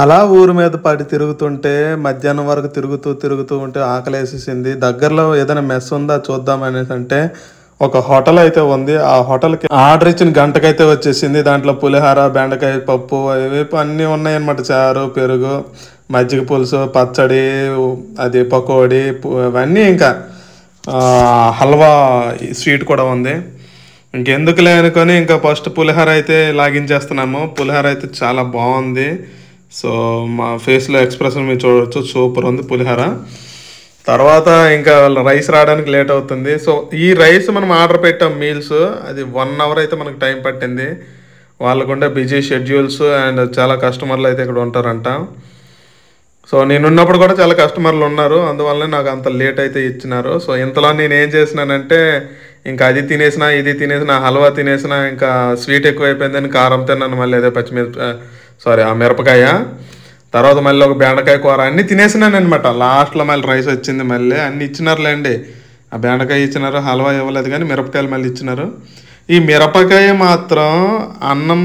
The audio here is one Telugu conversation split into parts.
అలా ఊరి మీద పడి తిరుగుతుంటే మధ్యాహ్నం వరకు తిరుగుతూ తిరుగుతూ ఉంటే ఆకలేసేసింది దగ్గరలో ఏదైనా మెస్ ఉందా చూద్దాం అనేసి అంటే ఒక హోటల్ అయితే ఉంది ఆ హోటల్కి ఆర్డర్ ఇచ్చిన గంటకైతే వచ్చేసింది దాంట్లో పులిహార బెండకాయ పప్పు ఇవి అన్నీ ఉన్నాయన్నమాట చారు పెరుగు మజ్జిగ పులుసు పచ్చడి అది పకోడీ ఇవన్నీ ఇంకా హల్వా స్వీట్ కూడా ఉంది ఇంకెందుకు లేనుకొని ఇంకా ఫస్ట్ పులిహార అయితే లాగించేస్తున్నాము పులిహార అయితే చాలా బాగుంది సో మా ఫేస్లో ఎక్స్ప్రెషన్ మీరు చూడవచ్చు సూపర్ ఉంది పులిహార తర్వాత ఇంకా రైస్ రావడానికి లేట్ అవుతుంది సో ఈ రైస్ మనం ఆర్డర్ పెట్టాం మీల్స్ అది వన్ అవర్ అయితే మనకు టైం పట్టింది ఉండే బిజీ షెడ్యూల్స్ అండ్ చాలా కస్టమర్లు అయితే ఇక్కడ ఉంటారంట సో నేను ఉన్నప్పుడు కూడా చాలా కస్టమర్లు ఉన్నారు అందువల్లనే నాకు అంత లేట్ అయితే ఇచ్చినారు సో ఇంతలో నేను ఏం చేసినానంటే ఇంకా అది తినేసిన ఇది తినేసిన హల్వా తినేసిన ఇంకా స్వీట్ ఎక్కువైపోయిందని కారం తిన్నాను మళ్ళీ అదే పచ్చిమి సారీ ఆ మిరపకాయ తర్వాత మళ్ళీ ఒక బెండకాయ కూర అన్నీ తినేసినాను అనమాట లాస్ట్లో మళ్ళీ రైస్ వచ్చింది మళ్ళీ అన్నీ ఇచ్చినారులేండి ఆ బెండకాయ ఇచ్చినారు హల్వా ఇవ్వలేదు కానీ మిరపకాయలు మళ్ళీ ఇచ్చినారు ఈ మిరపకాయ మాత్రం అన్నం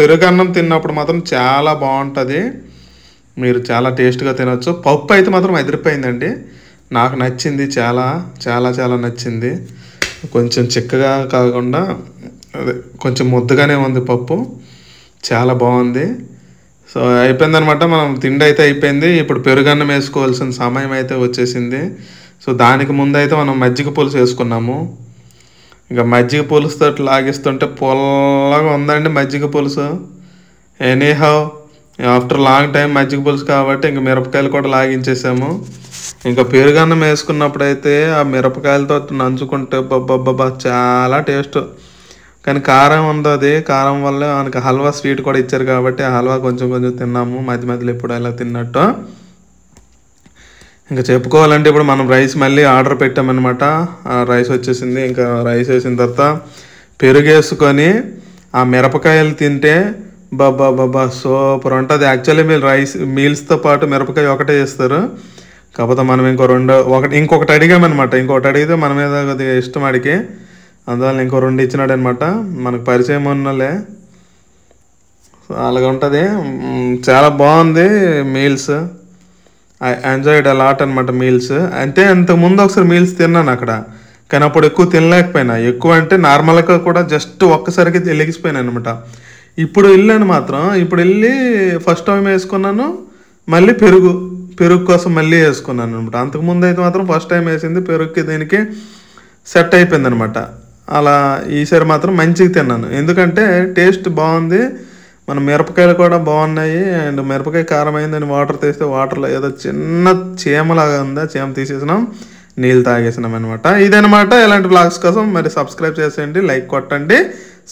పెరుగు అన్నం తిన్నప్పుడు మాత్రం చాలా బాగుంటుంది మీరు చాలా టేస్ట్గా తినొచ్చు పప్పు అయితే మాత్రం అదిరిపోయిందండి నాకు నచ్చింది చాలా చాలా చాలా నచ్చింది కొంచెం చిక్కగా కాకుండా అదే కొంచెం ముద్దగానే ఉంది పప్పు చాలా బాగుంది సో అయిపోయిందనమాట మనం తిండి అయితే అయిపోయింది ఇప్పుడు పెరుగన్నం వేసుకోవాల్సిన సమయం అయితే వచ్చేసింది సో దానికి ముందు అయితే మనం మజ్జిగ పులుసు వేసుకున్నాము ఇంకా మజ్జిగ పులుసుతో లాగిస్తుంటే పొల్లగా ఉందండి మజ్జిగ పులుసు ఎనీహౌ ఆఫ్టర్ లాంగ్ టైం మజ్జిగ పులుసు కాబట్టి ఇంక మిరపకాయలు కూడా లాగించేసాము ఇంకా పెరుగన్నం అయితే ఆ మిరపకాయలతో నంచుకుంటే బాబా చాలా టేస్ట్ కానీ కారం ఉంది అది కారం వల్ల మనకి హల్వా స్వీట్ కూడా ఇచ్చారు కాబట్టి ఆ హల్వా కొంచెం కొంచెం తిన్నాము మధ్య మధ్యలో ఎప్పుడు అలా తిన్నట్టు ఇంకా చెప్పుకోవాలంటే ఇప్పుడు మనం రైస్ మళ్ళీ ఆర్డర్ పెట్టామన్నమాట రైస్ వచ్చేసింది ఇంకా రైస్ వేసిన తర్వాత పెరుగేసుకొని ఆ మిరపకాయలు తింటే బాబా బాబా సూపర్ ఉంటుంది యాక్చువల్లీ మీరు రైస్ మీల్స్తో పాటు మిరపకాయ ఒకటే చేస్తారు కాకపోతే మనం ఇంకో రెండు ఒకటి ఇంకొకటి అడిగామన్నమాట ఇంకొకటి అడిగితే మన మీద కొద్దిగా ఇష్టం అడిగి అందువల్ల ఇంకో రెండు ఇచ్చినాడు అనమాట మనకు పరిచయం ఉన్నలే అలాగే ఉంటుంది చాలా బాగుంది మీల్స్ ఐ ఎంజాయ్డ్ లాట్ అనమాట మీల్స్ అంటే ముందు ఒకసారి మీల్స్ తిన్నాను అక్కడ కానీ అప్పుడు ఎక్కువ తినలేకపోయినా ఎక్కువ అంటే నార్మల్గా కూడా జస్ట్ ఒక్కసారికి ఎలిగిసిపోయాను అనమాట ఇప్పుడు వెళ్ళాను మాత్రం ఇప్పుడు వెళ్ళి ఫస్ట్ టైం వేసుకున్నాను మళ్ళీ పెరుగు పెరుగు కోసం మళ్ళీ వేసుకున్నాను అనమాట అంతకుముందు అయితే మాత్రం ఫస్ట్ టైం వేసింది పెరుగుకి దీనికి సెట్ అయిపోయింది అనమాట అలా ఈసారి మాత్రం మంచిగా తిన్నాను ఎందుకంటే టేస్ట్ బాగుంది మన మిరపకాయలు కూడా బాగున్నాయి అండ్ మిరపకాయ కారం అయిందని వాటర్ తీస్తే వాటర్లో ఏదో చిన్న చీమలాగా ఉందా చీమ తీసేసినాం నీళ్ళు తాగేసినాం అనమాట ఇదనమాట ఇలాంటి బ్లాగ్స్ కోసం మరి సబ్స్క్రైబ్ చేసేయండి లైక్ కొట్టండి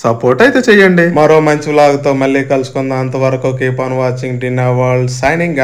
సపోర్ట్ అయితే చేయండి మరో మంచి బ్లాగ్తో మళ్ళీ కలుసుకుందాం అంతవరకు keep on watching dinner world signing